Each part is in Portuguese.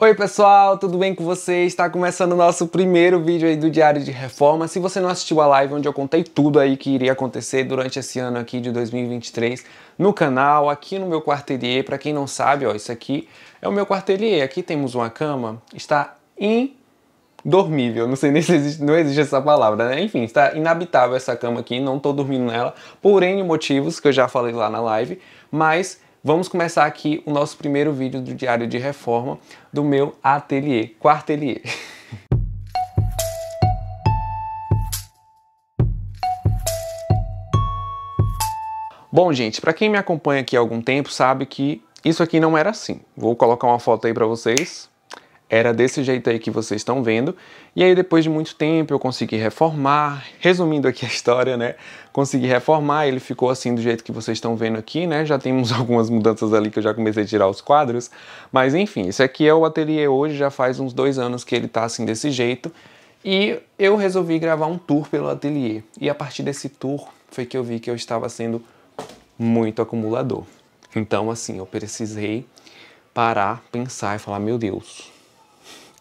Oi pessoal, tudo bem com vocês? Está começando o nosso primeiro vídeo aí do Diário de Reforma. Se você não assistiu a live onde eu contei tudo aí que iria acontecer durante esse ano aqui de 2023 no canal, aqui no meu quartelier, para quem não sabe, ó, isso aqui é o meu quartelier. Aqui temos uma cama, está indormível, não sei nem se existe, não existe essa palavra, né? Enfim, está inabitável essa cama aqui, não estou dormindo nela por N motivos que eu já falei lá na live, mas Vamos começar aqui o nosso primeiro vídeo do Diário de Reforma do meu ateliê, quartelier. Bom, gente, para quem me acompanha aqui há algum tempo sabe que isso aqui não era assim. Vou colocar uma foto aí para vocês era desse jeito aí que vocês estão vendo. E aí depois de muito tempo eu consegui reformar, resumindo aqui a história, né? Consegui reformar, ele ficou assim do jeito que vocês estão vendo aqui, né? Já temos algumas mudanças ali que eu já comecei a tirar os quadros, mas enfim, isso aqui é o ateliê hoje, já faz uns dois anos que ele tá assim desse jeito. E eu resolvi gravar um tour pelo ateliê. E a partir desse tour foi que eu vi que eu estava sendo muito acumulador. Então assim, eu precisei parar, pensar e falar, meu Deus,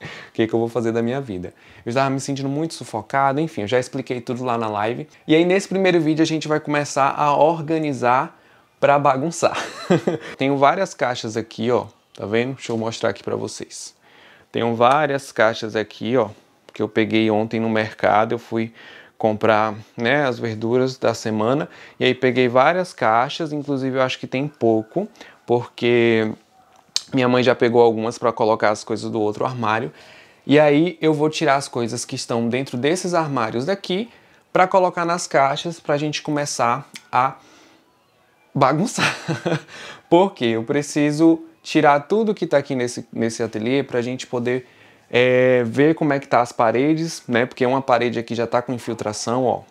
o que, é que eu vou fazer da minha vida. Eu estava me sentindo muito sufocado, enfim, eu já expliquei tudo lá na live. E aí nesse primeiro vídeo a gente vai começar a organizar para bagunçar. Tenho várias caixas aqui, ó, tá vendo? Deixa eu mostrar aqui para vocês. Tenho várias caixas aqui, ó, que eu peguei ontem no mercado, eu fui comprar né, as verduras da semana. E aí peguei várias caixas, inclusive eu acho que tem pouco, porque minha mãe já pegou algumas para colocar as coisas do outro armário. E aí eu vou tirar as coisas que estão dentro desses armários daqui para colocar nas caixas para a gente começar a bagunçar. Porque eu preciso tirar tudo que está aqui nesse, nesse ateliê para a gente poder é, ver como é que tá as paredes, né? Porque uma parede aqui já está com infiltração, ó.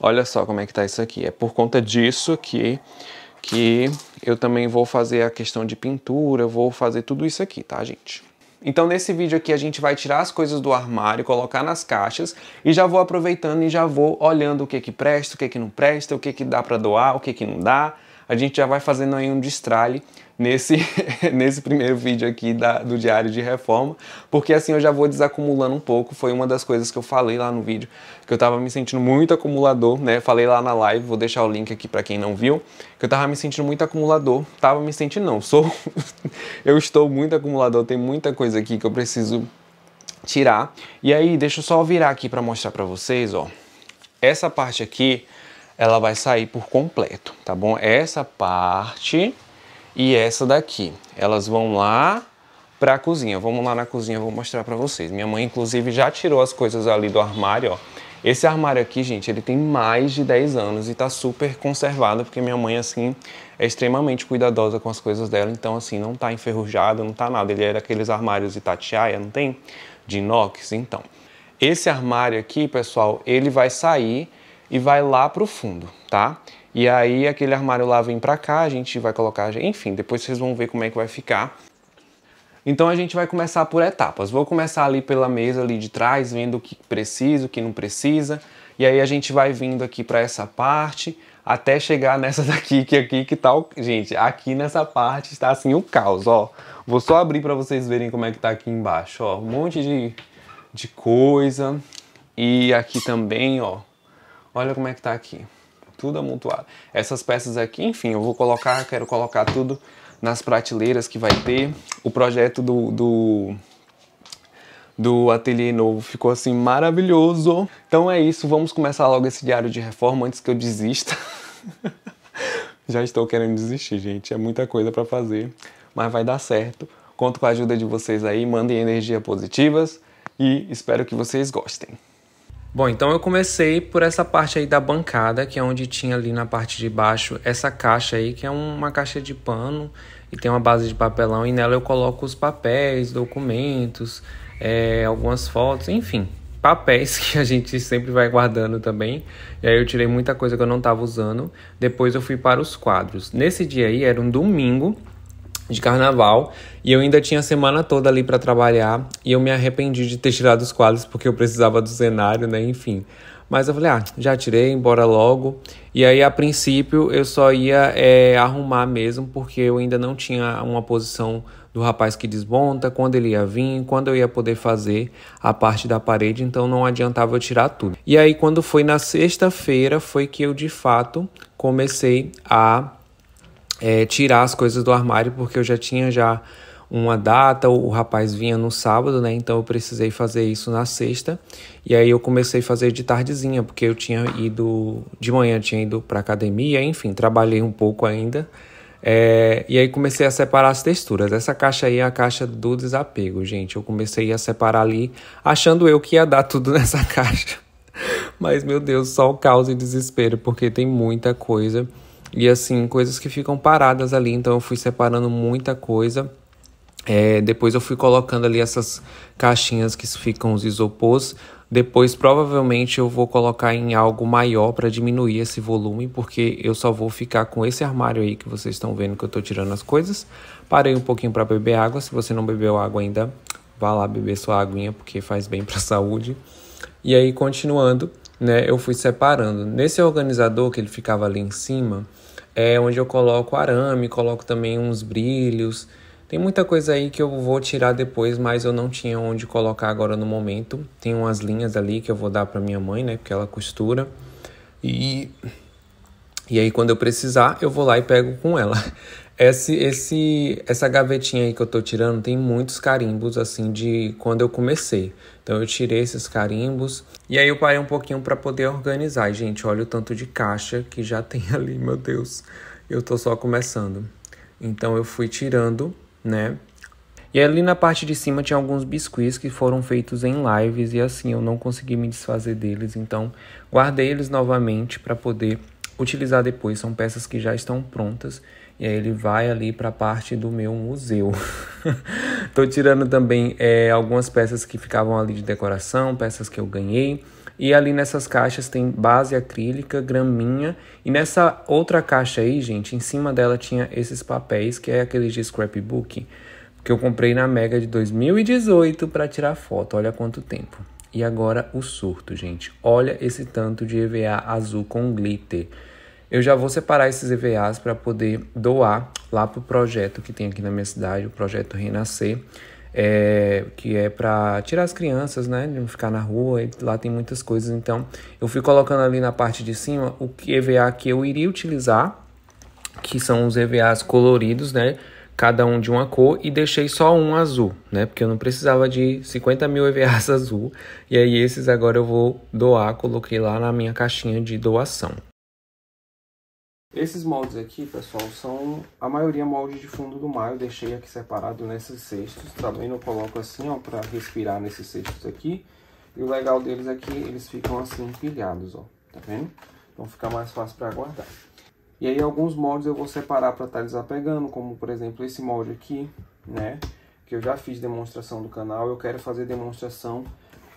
Olha só como é que tá isso aqui. É por conta disso que que eu também vou fazer a questão de pintura, vou fazer tudo isso aqui, tá, gente? Então nesse vídeo aqui a gente vai tirar as coisas do armário, colocar nas caixas e já vou aproveitando e já vou olhando o que que presta, o que que não presta, o que que dá para doar, o que que não dá a gente já vai fazendo aí um destralhe nesse, nesse primeiro vídeo aqui da, do Diário de Reforma, porque assim eu já vou desacumulando um pouco. Foi uma das coisas que eu falei lá no vídeo, que eu tava me sentindo muito acumulador, né? Falei lá na live, vou deixar o link aqui para quem não viu, que eu tava me sentindo muito acumulador. Tava me sentindo, não, sou. eu estou muito acumulador, tem muita coisa aqui que eu preciso tirar. E aí, deixa eu só virar aqui para mostrar para vocês, ó. Essa parte aqui ela vai sair por completo, tá bom? Essa parte e essa daqui, elas vão lá para a cozinha. Vamos lá na cozinha, vou mostrar para vocês. Minha mãe, inclusive, já tirou as coisas ali do armário, ó. Esse armário aqui, gente, ele tem mais de 10 anos e tá super conservado, porque minha mãe, assim, é extremamente cuidadosa com as coisas dela, então, assim, não tá enferrujado, não tá nada. Ele é daqueles armários Itatiaia, não tem? De inox, então. Esse armário aqui, pessoal, ele vai sair e vai lá pro fundo, tá? E aí aquele armário lá vem pra cá, a gente vai colocar, enfim, depois vocês vão ver como é que vai ficar. Então a gente vai começar por etapas. Vou começar ali pela mesa ali de trás, vendo o que precisa, o que não precisa. E aí a gente vai vindo aqui para essa parte, até chegar nessa daqui que aqui que tal, tá o... gente, aqui nessa parte está assim o caos, ó. Vou só abrir para vocês verem como é que tá aqui embaixo, ó, um monte de de coisa. E aqui também, ó, Olha como é que tá aqui. Tudo amontoado. Essas peças aqui, enfim, eu vou colocar, quero colocar tudo nas prateleiras que vai ter. O projeto do, do, do ateliê novo ficou assim maravilhoso. Então é isso, vamos começar logo esse diário de reforma antes que eu desista. Já estou querendo desistir, gente. É muita coisa para fazer, mas vai dar certo. Conto com a ajuda de vocês aí, mandem energia positivas e espero que vocês gostem. Bom, então eu comecei por essa parte aí da bancada, que é onde tinha ali na parte de baixo essa caixa aí, que é uma caixa de pano e tem uma base de papelão, e nela eu coloco os papéis, documentos, é, algumas fotos, enfim, papéis que a gente sempre vai guardando também. E aí eu tirei muita coisa que eu não estava usando. Depois eu fui para os quadros. Nesse dia aí era um domingo, de carnaval e eu ainda tinha a semana toda ali para trabalhar e eu me arrependi de ter tirado os quadros porque eu precisava do cenário, né? Enfim. Mas eu falei, ah, já tirei, embora logo. E aí, a princípio, eu só ia é, arrumar mesmo, porque eu ainda não tinha uma posição do rapaz que desmonta, quando ele ia vir, quando eu ia poder fazer a parte da parede, então não adiantava eu tirar tudo. E aí, quando foi na sexta-feira, foi que eu de fato comecei a é, tirar as coisas do armário, porque eu já tinha já uma data, o rapaz vinha no sábado, né? Então eu precisei fazer isso na sexta. E aí eu comecei a fazer de tardezinha, porque eu tinha ido de manhã, tinha ido para academia, enfim, trabalhei um pouco ainda. É, e aí comecei a separar as texturas. Essa caixa aí é a caixa do desapego, gente. Eu comecei a separar ali, achando eu que ia dar tudo nessa caixa. Mas meu Deus, só o caos e desespero, porque tem muita coisa. E assim, coisas que ficam paradas ali. Então eu fui separando muita coisa. É, depois eu fui colocando ali essas caixinhas que ficam os isopors. Depois, provavelmente, eu vou colocar em algo maior para diminuir esse volume, porque eu só vou ficar com esse armário aí que vocês estão vendo que eu estou tirando as coisas. Parei um pouquinho para beber água. Se você não bebeu água ainda, vá lá beber sua aguinha, porque faz bem para a saúde. E aí, continuando, né, eu fui separando. Nesse organizador que ele ficava ali em cima, é onde eu coloco arame, coloco também uns brilhos. Tem muita coisa aí que eu vou tirar depois, mas eu não tinha onde colocar agora no momento. Tem umas linhas ali que eu vou dar para minha mãe, né, porque ela costura. E e aí quando eu precisar, eu vou lá e pego com ela. Esse, esse, essa gavetinha aí que eu tô tirando tem muitos carimbos, assim, de quando eu comecei. Então eu tirei esses carimbos e aí eu parei um pouquinho para poder organizar. E, gente, olha o tanto de caixa que já tem ali, meu Deus. Eu tô só começando. Então eu fui tirando, né? E ali na parte de cima tinha alguns biscuits que foram feitos em lives e assim eu não consegui me desfazer deles, então guardei eles novamente para poder utilizar depois. São peças que já estão prontas e aí ele vai ali para a parte do meu museu. Estou tirando também é, algumas peças que ficavam ali de decoração, peças que eu ganhei. E ali nessas caixas tem base acrílica, graminha. E nessa outra caixa aí, gente, em cima dela tinha esses papéis, que é aqueles de scrapbook, que eu comprei na Mega de 2018 para tirar foto. Olha quanto tempo. E agora o surto, gente. Olha esse tanto de EVA azul com glitter. Eu já vou separar esses EVAs para poder doar lá para o projeto que tem aqui na minha cidade, o projeto Renascer, é, que é para tirar as crianças, né, de não ficar na rua, e lá tem muitas coisas. Então, eu fui colocando ali na parte de cima o EVA que eu iria utilizar, que são os EVAs coloridos, né, cada um de uma cor e deixei só um azul, né? Porque eu não precisava de 50 mil EVAs azul. E aí esses agora eu vou doar, coloquei lá na minha caixinha de doação. Esses moldes aqui, pessoal, são a maioria moldes de fundo do mar. Eu deixei aqui separado nesses cestos. Também eu coloco assim, ó, para respirar nesses cestos aqui. E o legal deles aqui, é eles ficam assim empilhados, ó. Tá vendo? Então fica mais fácil para guardar. E aí alguns moldes eu vou separar para estar tá desapegando, como por exemplo esse molde aqui, né? Que eu já fiz demonstração do canal. Eu quero fazer demonstração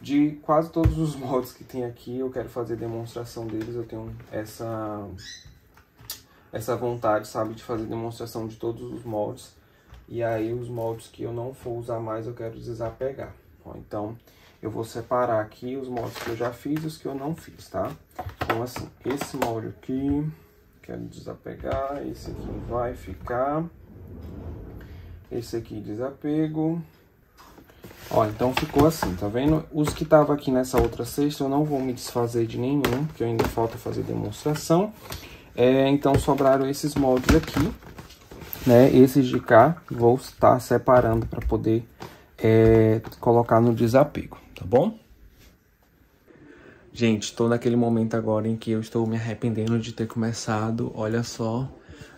de quase todos os moldes que tem aqui. Eu quero fazer demonstração deles. Eu tenho essa essa vontade, sabe, de fazer demonstração de todos os moldes. E aí os moldes que eu não for usar mais, eu quero desapegar. então, eu vou separar aqui os moldes que eu já fiz e os que eu não fiz, tá? Então, assim, esse molde aqui, quero desapegar, esse aqui vai ficar. Esse aqui desapego. Ó, então ficou assim, tá vendo? Os que estavam aqui nessa outra cesta, eu não vou me desfazer de nenhum, porque ainda falta fazer demonstração. É, então, sobraram esses moldes aqui, né? Esses de cá, vou estar separando para poder é, colocar no desapego, tá bom? Gente, estou naquele momento agora em que eu estou me arrependendo de ter começado, olha só.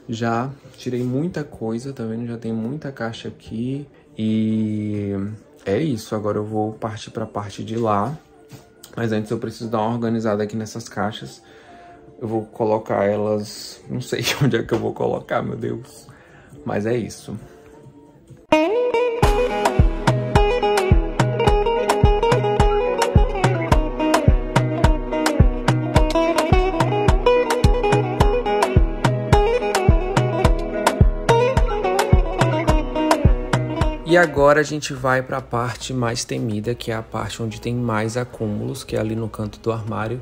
Já tirei muita coisa, tá vendo? Já tem muita caixa aqui e é isso, agora eu vou partir para a parte de lá. Mas antes eu preciso dar uma organizada aqui nessas caixas eu vou colocar elas... Não sei onde é que eu vou colocar, meu Deus. Mas é isso. E agora a gente vai para a parte mais temida, que é a parte onde tem mais acúmulos, que é ali no canto do armário.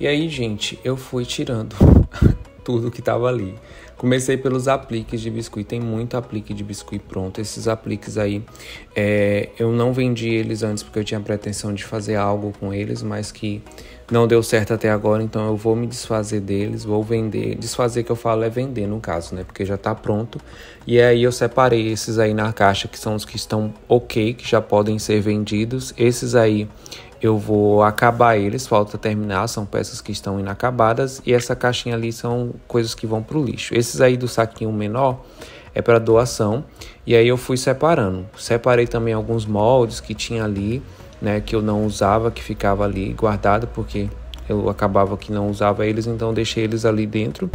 E aí, gente, eu fui tirando tudo que tava ali. Comecei pelos apliques de biscuit, tem muito aplique de biscuit pronto. Esses apliques aí, é, eu não vendi eles antes porque eu tinha pretensão de fazer algo com eles, mas que não deu certo até agora, então eu vou me desfazer deles, vou vender. Desfazer que eu falo é vender no caso, né? Porque já tá pronto. E aí eu separei esses aí na caixa, que são os que estão ok, que já podem ser vendidos. Esses aí eu vou acabar eles, falta terminar, são peças que estão inacabadas e essa caixinha ali são coisas que vão para o lixo. Esses aí do saquinho menor é para doação e aí eu fui separando. Separei também alguns moldes que tinha ali, né, que eu não usava, que ficava ali guardado porque eu acabava que não usava eles, então deixei eles ali dentro.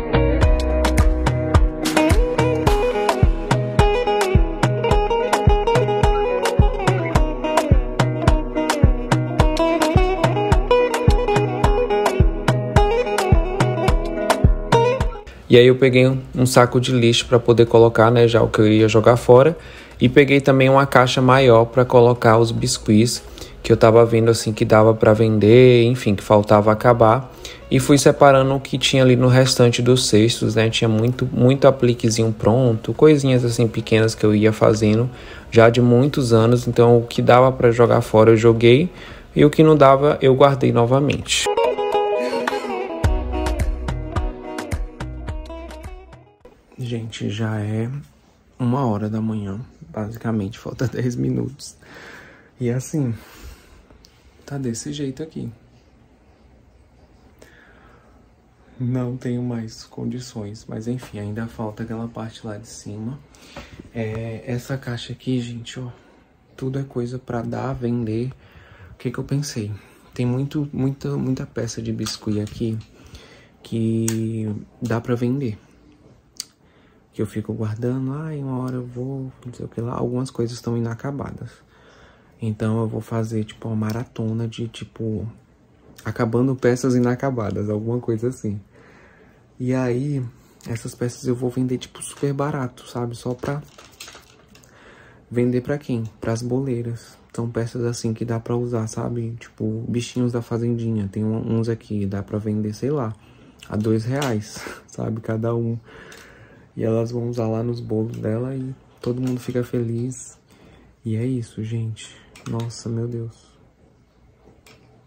E aí eu peguei um, um saco de lixo para poder colocar, né, já o que eu ia jogar fora, e peguei também uma caixa maior para colocar os biscuits que eu estava vendo assim que dava para vender, enfim, que faltava acabar, e fui separando o que tinha ali no restante dos cestos, né? Tinha muito muito apliquezinho pronto, coisinhas assim pequenas que eu ia fazendo já de muitos anos, então o que dava para jogar fora eu joguei e o que não dava eu guardei novamente. Gente, já é uma hora da manhã, basicamente, falta 10 minutos. E assim, tá desse jeito aqui. Não tenho mais condições, mas enfim, ainda falta aquela parte lá de cima. É, essa caixa aqui, gente, ó, tudo é coisa pra dar, vender. O que que eu pensei? Tem muito, muita, muita peça de biscuit aqui que dá pra vender que eu fico guardando, Ah, em uma hora eu vou, não sei o que lá, algumas coisas estão inacabadas. Então eu vou fazer tipo uma maratona de tipo acabando peças inacabadas, alguma coisa assim. E aí essas peças eu vou vender tipo super barato, sabe? Só pra vender pra quem? as boleiras. São peças assim que dá pra usar, sabe? Tipo, bichinhos da fazendinha. Tem uns aqui, dá pra vender, sei lá, a dois reais, sabe? Cada um. E elas vão usar lá nos bolos dela e todo mundo fica feliz. E é isso, gente. Nossa, meu Deus.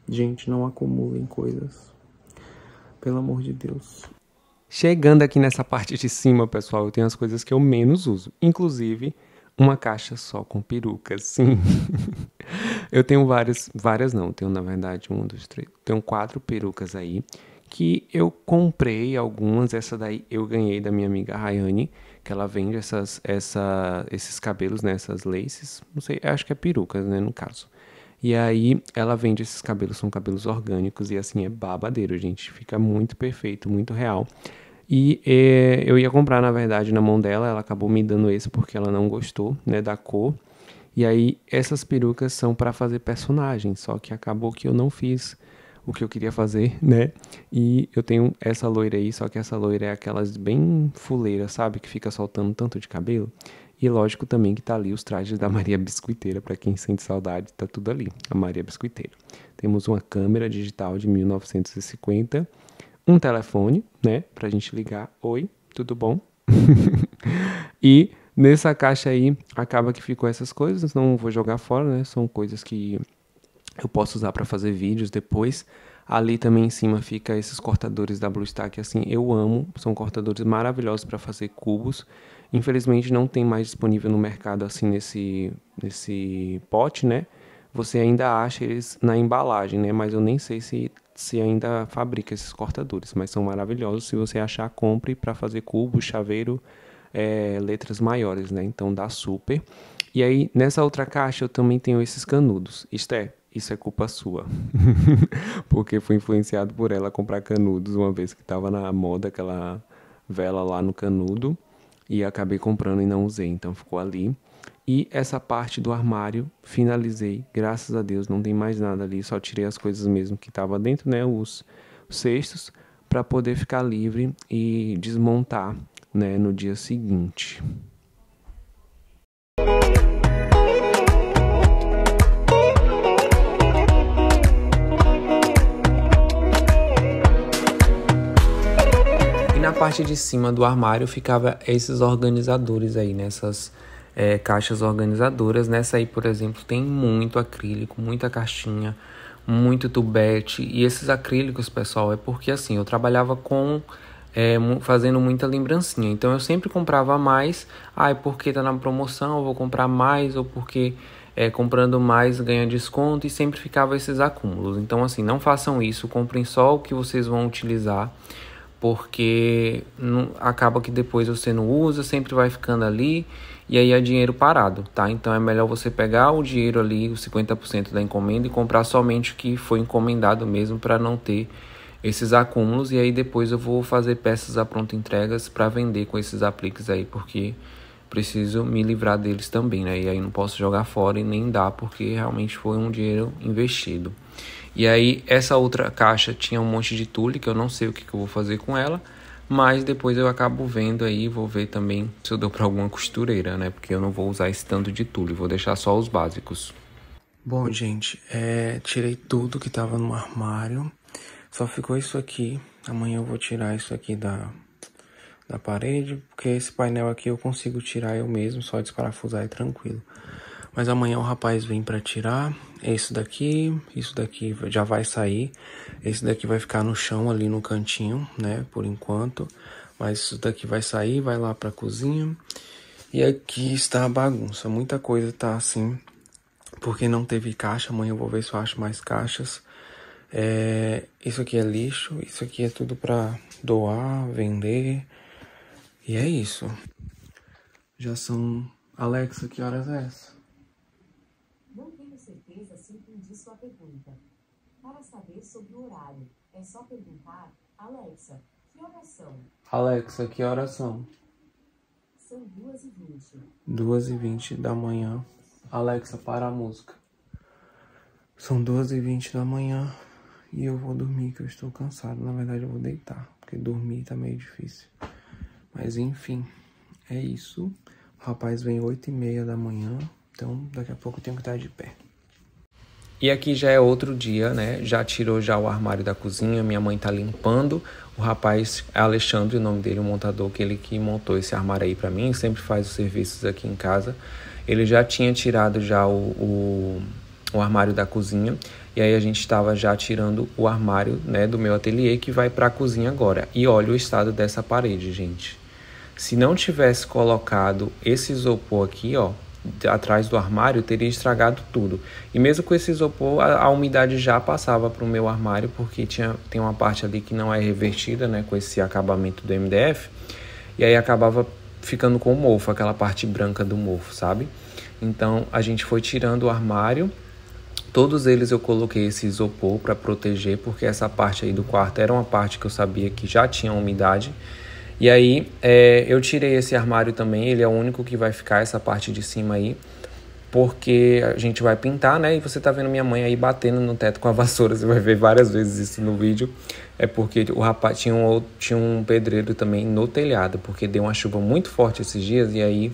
Gente, não acumulem coisas. Pelo amor de Deus. Chegando aqui nessa parte de cima, pessoal, eu tenho as coisas que eu menos uso. Inclusive, uma caixa só com perucas, sim. eu tenho várias, várias não, tenho na verdade um, dois, três, tenho quatro perucas aí que eu comprei algumas. Essa daí eu ganhei da minha amiga Rayane, que ela vende essas, essa, esses cabelos, né? Essas laces. Não sei, acho que é perucas, né? No caso. E aí ela vende esses cabelos, são cabelos orgânicos e assim é babadeiro, gente. Fica muito perfeito, muito real. E é, eu ia comprar, na verdade, na mão dela, ela acabou me dando esse porque ela não gostou, né, da cor. E aí essas perucas são para fazer personagens, só que acabou que eu não fiz o que eu queria fazer, né? E eu tenho essa loira aí, só que essa loira é aquelas bem fuleiras, sabe? Que fica soltando tanto de cabelo. E lógico também que tá ali os trajes da Maria Biscuiteira, para quem sente saudade, tá tudo ali, a Maria Biscuiteira. Temos uma câmera digital de 1950, um telefone, né, pra gente ligar, oi, tudo bom? e nessa caixa aí acaba que ficou essas coisas, não vou jogar fora, né? São coisas que eu posso usar para fazer vídeos depois. Ali também em cima fica esses cortadores da BlueStack, assim, eu amo, são cortadores maravilhosos para fazer cubos. Infelizmente não tem mais disponível no mercado assim nesse nesse pote, né? Você ainda acha eles na embalagem, né? Mas eu nem sei se se ainda fabrica esses cortadores, mas são maravilhosos. Se você achar, compre para fazer cubo, chaveiro, é, letras maiores, né? Então dá super. E aí nessa outra caixa eu também tenho esses canudos. Isto é, isso é culpa sua. Porque fui influenciado por ela a comprar canudos uma vez que estava na moda aquela vela lá no canudo e acabei comprando e não usei, então ficou ali. E essa parte do armário finalizei, graças a Deus, não tem mais nada ali, só tirei as coisas mesmo que estava dentro, né, os, os cestos para poder ficar livre e desmontar, né, no dia seguinte. na parte de cima do armário ficava esses organizadores aí, nessas é, caixas organizadoras. Nessa aí, por exemplo, tem muito acrílico, muita caixinha, muito tubete. E esses acrílicos, pessoal, é porque assim, eu trabalhava com é, fazendo muita lembrancinha. Então eu sempre comprava mais. Ai, ah, é porque tá na promoção, eu vou comprar mais, ou porque é, comprando mais ganha desconto, e sempre ficava esses acúmulos. Então, assim, não façam isso, comprem só o que vocês vão utilizar porque não, acaba que depois você não usa, sempre vai ficando ali e aí é dinheiro parado, tá? Então é melhor você pegar o dinheiro ali, os 50% da encomenda e comprar somente o que foi encomendado mesmo para não ter esses acúmulos e aí depois eu vou fazer peças a pronta entregas para vender com esses apliques aí, porque preciso me livrar deles também, né? E aí não posso jogar fora e nem dar, porque realmente foi um dinheiro investido. E aí essa outra caixa tinha um monte de tule que eu não sei o que, que eu vou fazer com ela, mas depois eu acabo vendo aí, vou ver também se eu dou para alguma costureira, né? Porque eu não vou usar esse tanto de tule, vou deixar só os básicos. Bom, gente, é, tirei tudo que estava no armário, só ficou isso aqui. Amanhã eu vou tirar isso aqui da, da parede, porque esse painel aqui eu consigo tirar eu mesmo, só desparafusar e tranquilo. Mas amanhã o rapaz vem para tirar esse daqui, isso daqui já vai sair, esse daqui vai ficar no chão ali no cantinho, né, por enquanto. Mas isso daqui vai sair, vai lá para cozinha. E aqui está a bagunça, muita coisa tá assim, porque não teve caixa, amanhã eu vou ver se eu acho mais caixas. É, isso aqui é lixo, isso aqui é tudo para doar, vender. E é isso. Já são. Alexa, que horas é essa? saber sobre o horário. É só perguntar, Alexa, que horas são? Alexa, que horas são? São 2h20. 2 h da manhã. Alexa, para a música. São 2h20 da manhã e eu vou dormir, que eu estou cansado. Na verdade, eu vou deitar, porque dormir tá meio difícil. Mas enfim, é isso. O rapaz vem 8h30 da manhã, então daqui a pouco eu tenho que estar de pé. E aqui já é outro dia, né? Já tirou já o armário da cozinha, minha mãe tá limpando. O rapaz Alexandre, o nome dele, o montador, que ele que montou esse armário aí para mim, sempre faz os serviços aqui em casa. Ele já tinha tirado já o, o, o armário da cozinha. E aí a gente estava já tirando o armário, né, do meu ateliê que vai para a cozinha agora. E olha o estado dessa parede, gente. Se não tivesse colocado esse isopor aqui, ó, atrás do armário teria estragado tudo. E mesmo com esse isopor, a, a umidade já passava para o meu armário, porque tinha, tem uma parte ali que não é revertida, né, com esse acabamento do MDF, e aí acabava ficando com o mofo, aquela parte branca do mofo, sabe? Então a gente foi tirando o armário. Todos eles eu coloquei esse isopor para proteger, porque essa parte aí do quarto era uma parte que eu sabia que já tinha umidade. E aí é, eu tirei esse armário também, ele é o único que vai ficar essa parte de cima aí, porque a gente vai pintar, né? E você tá vendo minha mãe aí batendo no teto com a vassoura, você vai ver várias vezes isso no vídeo. É porque o rapaz tinha um, tinha um pedreiro também no telhado, porque deu uma chuva muito forte esses dias e aí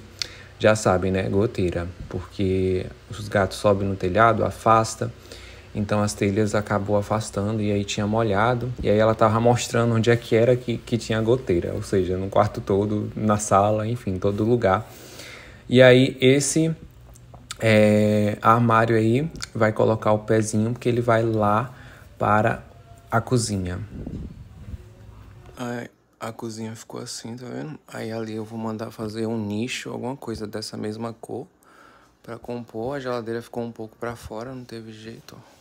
já sabem, né? Goteira, porque os gatos sobem no telhado, afasta. Então as telhas acabou afastando e aí tinha molhado. E aí ela tava mostrando onde é que era que, que tinha goteira, ou seja, no quarto todo, na sala, enfim, todo lugar. E aí esse é, armário aí vai colocar o pezinho porque ele vai lá para a cozinha. Ai, a cozinha ficou assim, tá vendo? Aí ali eu vou mandar fazer um nicho, alguma coisa dessa mesma cor para compor. A geladeira ficou um pouco para fora, não teve jeito, ó.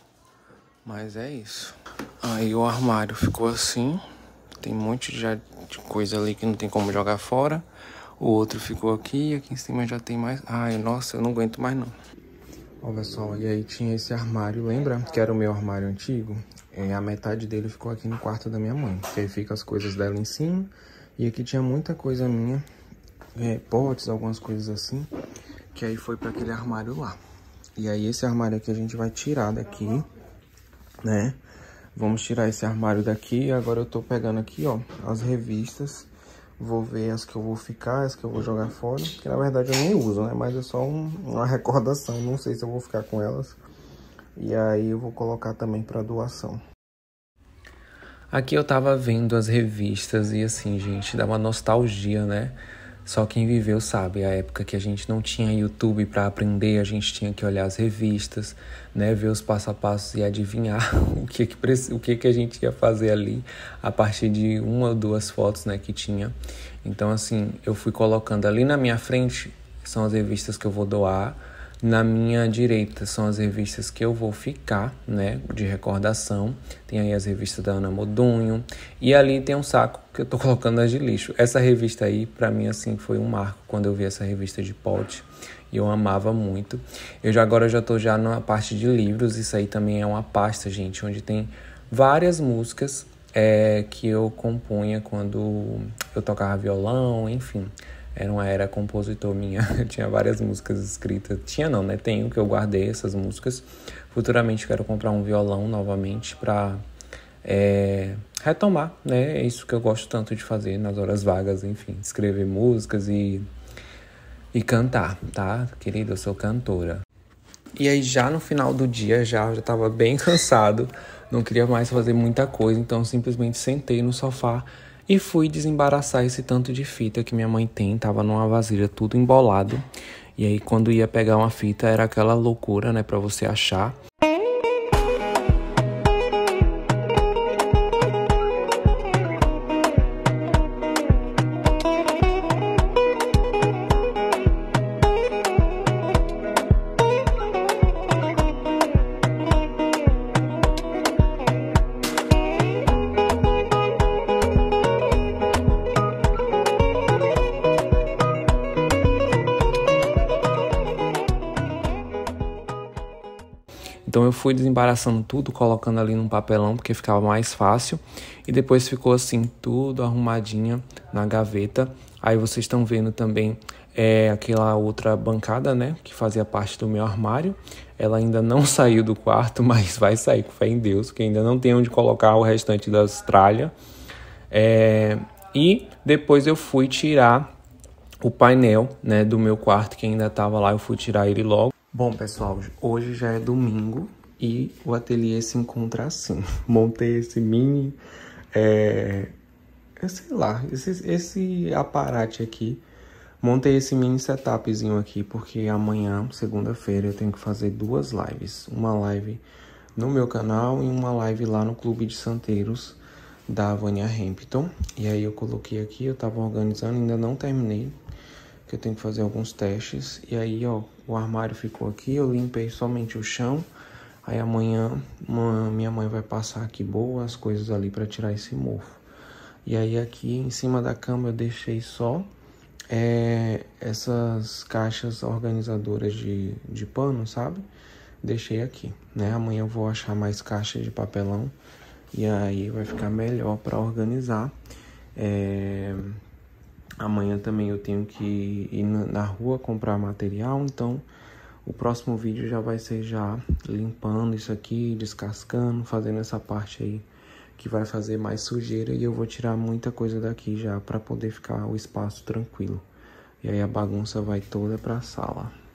Mas é isso. Aí o armário ficou assim. Tem um monte de coisa ali que não tem como jogar fora. O outro ficou aqui e aqui em cima já tem mais. Ai, nossa, eu não aguento mais não. Ó, pessoal, e aí tinha esse armário, lembra? Que era o meu armário antigo. É, a metade dele ficou aqui no quarto da minha mãe. Que aí fica as coisas dela em cima. E aqui tinha muita coisa minha. É, potes, algumas coisas assim. Que aí foi para aquele armário lá. E aí esse armário aqui a gente vai tirar daqui né? Vamos tirar esse armário daqui. Agora eu tô pegando aqui, ó, as revistas. Vou ver as que eu vou ficar, as que eu vou jogar fora. Que na verdade eu nem uso, né? Mas é só um, uma recordação. Não sei se eu vou ficar com elas. E aí eu vou colocar também para doação. Aqui eu tava vendo as revistas e assim, gente, dá uma nostalgia, né? Só quem viveu sabe a época que a gente não tinha YouTube para aprender, a gente tinha que olhar as revistas, né, ver os passo a passo e adivinhar o que que o que que a gente ia fazer ali a partir de uma ou duas fotos, né, que tinha. Então assim, eu fui colocando ali na minha frente são as revistas que eu vou doar na minha direita são as revistas que eu vou ficar, né, de recordação. Tem aí as revistas da Ana Modunho E ali tem um saco que eu tô colocando as de lixo. Essa revista aí, para mim, assim, foi um marco quando eu vi essa revista de pote. E eu amava muito. Eu já agora eu já tô já na parte de livros. Isso aí também é uma pasta, gente, onde tem várias músicas é, que eu compunha quando eu tocava violão, enfim. Era uma era compositor minha, eu tinha várias músicas escritas. Tinha não, né? Tenho que eu guardei essas músicas. Futuramente quero comprar um violão novamente para é, retomar, né? É isso que eu gosto tanto de fazer nas horas vagas, enfim, escrever músicas e, e cantar, tá? Querida, eu sou cantora. E aí já no final do dia já já estava bem cansado, não queria mais fazer muita coisa, então simplesmente sentei no sofá e fui desembaraçar esse tanto de fita que minha mãe tem, tava numa vasilha tudo embolado. E aí quando ia pegar uma fita era aquela loucura, né, para você achar. fui desembaraçando tudo, colocando ali num papelão, porque ficava mais fácil. E depois ficou assim, tudo arrumadinha na gaveta. Aí vocês estão vendo também é, aquela outra bancada, né? Que fazia parte do meu armário. Ela ainda não saiu do quarto, mas vai sair, com fé em Deus, que ainda não tem onde colocar o restante das tralhas. É, e depois eu fui tirar o painel né, do meu quarto, que ainda estava lá, eu fui tirar ele logo. Bom, pessoal, hoje já é domingo e o ateliê se encontra assim. Montei esse mini, é, é, sei lá, esse, esse aparate aqui. Montei esse mini setupzinho aqui porque amanhã, segunda-feira, eu tenho que fazer duas lives. Uma live no meu canal e uma live lá no Clube de Santeiros da Vânia Hampton. E aí eu coloquei aqui, eu tava organizando, ainda não terminei, que eu tenho que fazer alguns testes. E aí, ó, o armário ficou aqui, eu limpei somente o chão Aí amanhã uma, minha mãe vai passar aqui boas coisas ali para tirar esse mofo. E aí aqui em cima da cama eu deixei só é, essas caixas organizadoras de, de pano, sabe? Deixei aqui, né? Amanhã eu vou achar mais caixas de papelão e aí vai ficar melhor para organizar. É, amanhã também eu tenho que ir na rua comprar material, então o próximo vídeo já vai ser já limpando isso aqui, descascando, fazendo essa parte aí que vai fazer mais sujeira e eu vou tirar muita coisa daqui já para poder ficar o espaço tranquilo. E aí a bagunça vai toda para a sala.